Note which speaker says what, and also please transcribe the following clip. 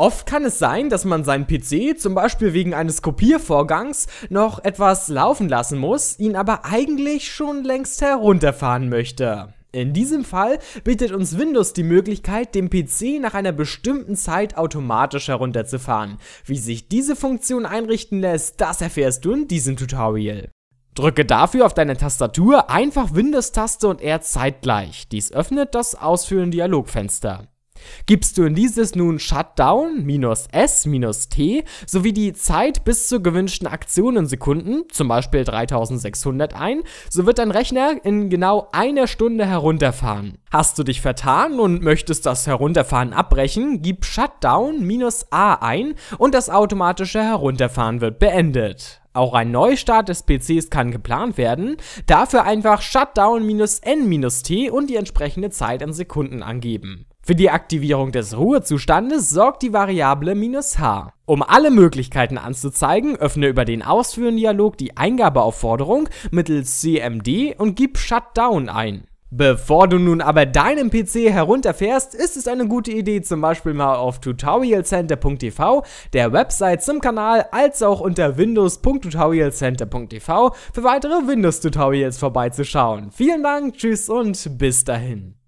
Speaker 1: Oft kann es sein, dass man seinen PC zum Beispiel wegen eines Kopiervorgangs noch etwas laufen lassen muss, ihn aber eigentlich schon längst herunterfahren möchte. In diesem Fall bietet uns Windows die Möglichkeit, den PC nach einer bestimmten Zeit automatisch herunterzufahren. Wie sich diese Funktion einrichten lässt, das erfährst du in diesem Tutorial. Drücke dafür auf deine Tastatur einfach Windows-Taste und R zeitgleich. Dies öffnet das Ausführen-Dialogfenster. Gibst du in dieses nun Shutdown S T sowie die Zeit bis zur gewünschten Aktion in Sekunden, zum Beispiel 3600 ein, so wird dein Rechner in genau einer Stunde herunterfahren. Hast du dich vertan und möchtest das Herunterfahren abbrechen, gib Shutdown A ein und das automatische Herunterfahren wird beendet. Auch ein Neustart des PCs kann geplant werden, dafür einfach Shutdown-N-T und die entsprechende Zeit in Sekunden angeben. Für die Aktivierung des Ruhezustandes sorgt die Variable "-h". Um alle Möglichkeiten anzuzeigen, öffne über den Ausführendialog die Eingabeaufforderung mittels CMD und gib Shutdown ein. Bevor du nun aber deinen PC herunterfährst, ist es eine gute Idee, zum Beispiel mal auf tutorialcenter.tv, der Website zum Kanal, als auch unter windows.tutorialcenter.tv für weitere Windows-Tutorials vorbeizuschauen. Vielen Dank, tschüss und bis dahin.